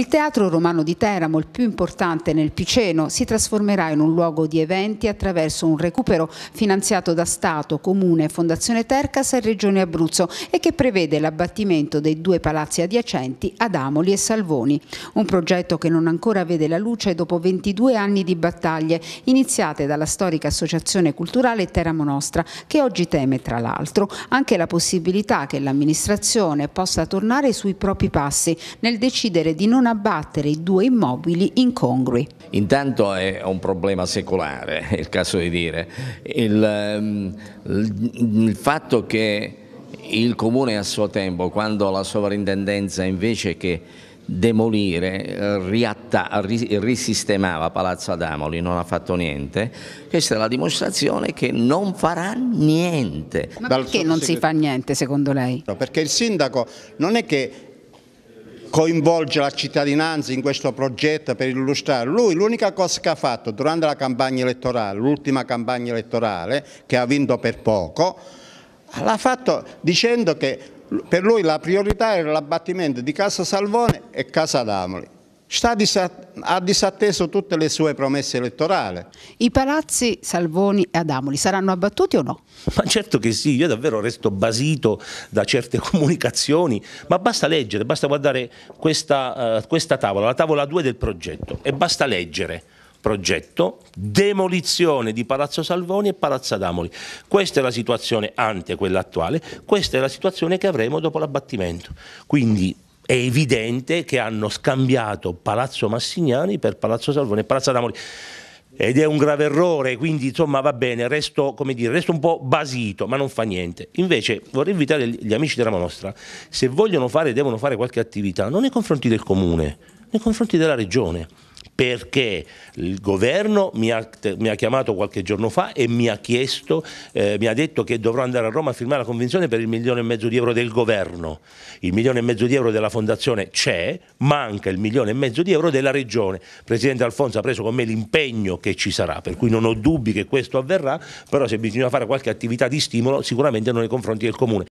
Il Teatro Romano di Teramo, il più importante nel Piceno, si trasformerà in un luogo di eventi attraverso un recupero finanziato da Stato, Comune, Fondazione Tercas e Regione Abruzzo e che prevede l'abbattimento dei due palazzi adiacenti ad Amoli e Salvoni. Un progetto che non ancora vede la luce dopo 22 anni di battaglie iniziate dalla storica Associazione Culturale Teramo Nostra, che oggi teme, tra l'altro, anche la possibilità che l'amministrazione possa tornare sui propri passi nel decidere di non abbattere i due immobili incongrui. Intanto è un problema secolare, è il caso di dire. il, ehm, il, il fatto che il comune a suo tempo, quando la sovrintendenza invece che demolire, riatta, risistemava Palazzo Adamoli, non ha fatto niente, questa è la dimostrazione che non farà niente. Ma perché non si fa niente secondo lei? Perché il sindaco non è che coinvolge la cittadinanza in questo progetto per illustrare. Lui l'unica cosa che ha fatto durante la campagna elettorale, l'ultima campagna elettorale, che ha vinto per poco, l'ha fatto dicendo che per lui la priorità era l'abbattimento di Casa Salvone e Casa Damoli sta ha disatteso tutte le sue promesse elettorali. I palazzi Salvoni e Adamoli saranno abbattuti o no? Ma certo che sì, io davvero resto basito da certe comunicazioni, ma basta leggere, basta guardare questa, uh, questa tavola, la tavola 2 del progetto, e basta leggere progetto, demolizione di Palazzo Salvoni e Palazzo Adamoli. Questa è la situazione ante quella attuale, questa è la situazione che avremo dopo l'abbattimento. Quindi è evidente che hanno scambiato Palazzo Massignani per Palazzo Salvone e Palazzo Adamoli ed è un grave errore, quindi insomma va bene, resto, dire, resto, un po' basito, ma non fa niente. Invece vorrei invitare gli amici della nostra, se vogliono fare, devono fare qualche attività, non nei confronti del comune, nei confronti della regione perché il governo mi ha, mi ha, chiamato qualche giorno fa e mi ha chiesto, eh, mi ha detto che dovrò andare a Roma a firmare la convenzione per il milione e mezzo di euro del governo. Il milione e mezzo di euro della fondazione c'è, manca il milione e mezzo di euro della regione. Il Presidente Alfonso ha preso con me l'impegno che ci sarà, per cui non ho dubbi che questo avverrà, però se bisogna fare qualche attività di stimolo sicuramente non nei confronti del comune.